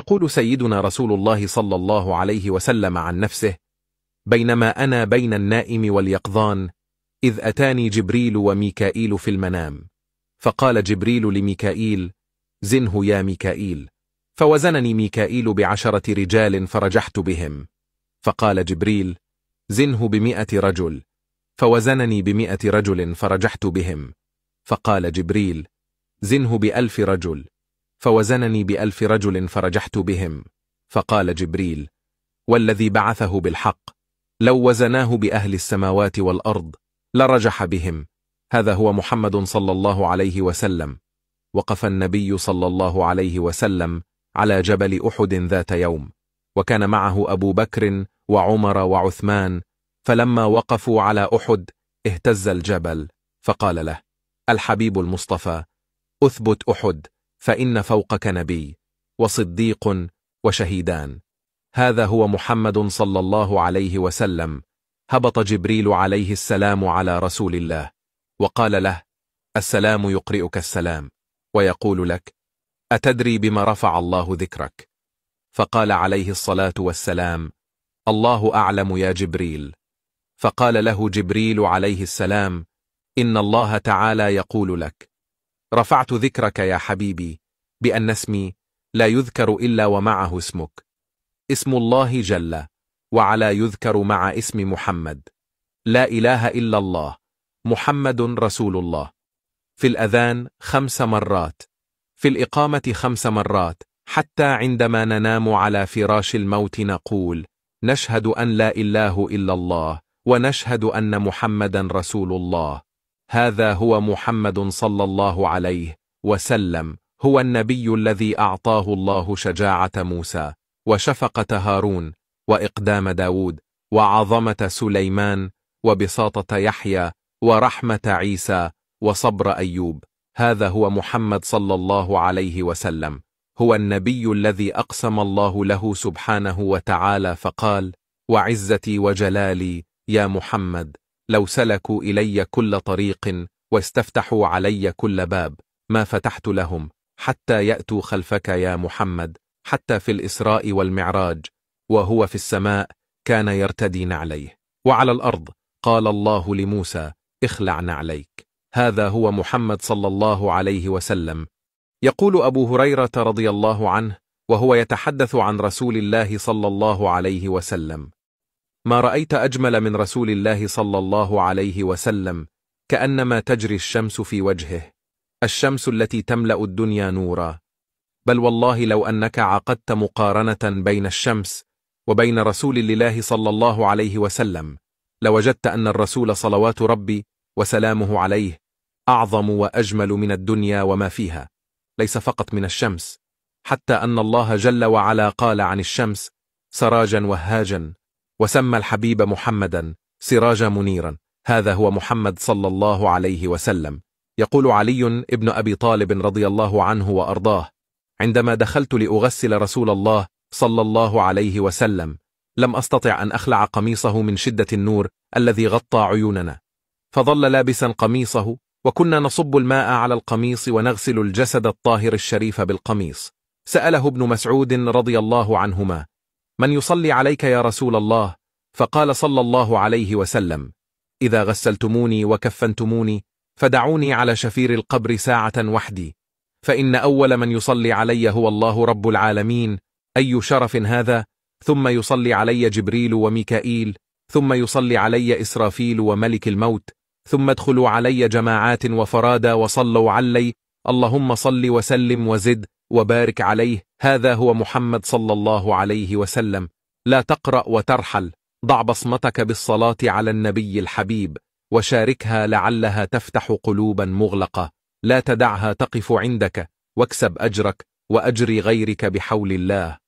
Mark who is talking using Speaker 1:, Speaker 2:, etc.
Speaker 1: يقول سيدنا رسول الله صلى الله عليه وسلم عن نفسه بينما أنا بين النائم واليقظان إذ أتاني جبريل وميكائيل في المنام فقال جبريل لميكائيل زنه يا ميكائيل فوزنني ميكائيل بعشرة رجال فرجحت بهم فقال جبريل زنه بمئة رجل فوزنني بمئة رجل فرجحت بهم فقال جبريل زنه بألف رجل فوزنني بألف رجل فرجحت بهم فقال جبريل والذي بعثه بالحق لو وزناه بأهل السماوات والأرض لرجح بهم هذا هو محمد صلى الله عليه وسلم وقف النبي صلى الله عليه وسلم على جبل أحد ذات يوم وكان معه أبو بكر وعمر وعثمان فلما وقفوا على أحد اهتز الجبل فقال له الحبيب المصطفى أثبت أحد فإن فوقك نبي وصديق وشهيدان هذا هو محمد صلى الله عليه وسلم هبط جبريل عليه السلام على رسول الله وقال له السلام يقرئك السلام ويقول لك أتدري بما رفع الله ذكرك فقال عليه الصلاة والسلام الله أعلم يا جبريل فقال له جبريل عليه السلام إن الله تعالى يقول لك رفعت ذكرك يا حبيبي بأن اسمي لا يذكر إلا ومعه اسمك اسم الله جل وعلا يذكر مع اسم محمد لا إله إلا الله محمد رسول الله في الأذان خمس مرات في الإقامة خمس مرات حتى عندما ننام على فراش الموت نقول نشهد أن لا إله إلا الله ونشهد أن محمدا رسول الله هذا هو محمد صلى الله عليه وسلم هو النبي الذي أعطاه الله شجاعة موسى وشفقة هارون وإقدام داود وعظمة سليمان وبساطة يحيى ورحمة عيسى وصبر أيوب هذا هو محمد صلى الله عليه وسلم هو النبي الذي أقسم الله له سبحانه وتعالى فقال وعزتي وجلالي يا محمد لو سلكوا إلي كل طريق واستفتحوا علي كل باب ما فتحت لهم حتى يأتوا خلفك يا محمد حتى في الإسراء والمعراج وهو في السماء كان يرتدي نعليه وعلى الأرض قال الله لموسى اخلع نعليك هذا هو محمد صلى الله عليه وسلم يقول أبو هريرة رضي الله عنه وهو يتحدث عن رسول الله صلى الله عليه وسلم ما رأيت أجمل من رسول الله صلى الله عليه وسلم كأنما تجري الشمس في وجهه الشمس التي تملأ الدنيا نورا بل والله لو أنك عقدت مقارنة بين الشمس وبين رسول الله صلى الله عليه وسلم لوجدت أن الرسول صلوات ربي وسلامه عليه أعظم وأجمل من الدنيا وما فيها ليس فقط من الشمس حتى أن الله جل وعلا قال عن الشمس سراجا وهاجا وسمى الحبيب محمدا سراجا منيرا هذا هو محمد صلى الله عليه وسلم يقول علي ابن أبي طالب رضي الله عنه وأرضاه عندما دخلت لأغسل رسول الله صلى الله عليه وسلم لم أستطع أن أخلع قميصه من شدة النور الذي غطى عيوننا فظل لابسا قميصه وكنا نصب الماء على القميص ونغسل الجسد الطاهر الشريف بالقميص سأله ابن مسعود رضي الله عنهما من يصلي عليك يا رسول الله فقال صلى الله عليه وسلم إذا غسلتموني وكفنتموني فدعوني على شفير القبر ساعة وحدي فإن أول من يصلي علي هو الله رب العالمين أي شرف هذا ثم يصلي علي جبريل وميكائيل ثم يصلي علي إسرافيل وملك الموت ثم ادخلوا علي جماعات وفرادا وصلوا علي اللهم صل وسلم وزد وبارك عليه هذا هو محمد صلى الله عليه وسلم لا تقرأ وترحل ضع بصمتك بالصلاة على النبي الحبيب وشاركها لعلها تفتح قلوبا مغلقة لا تدعها تقف عندك واكسب أجرك وأجر غيرك بحول الله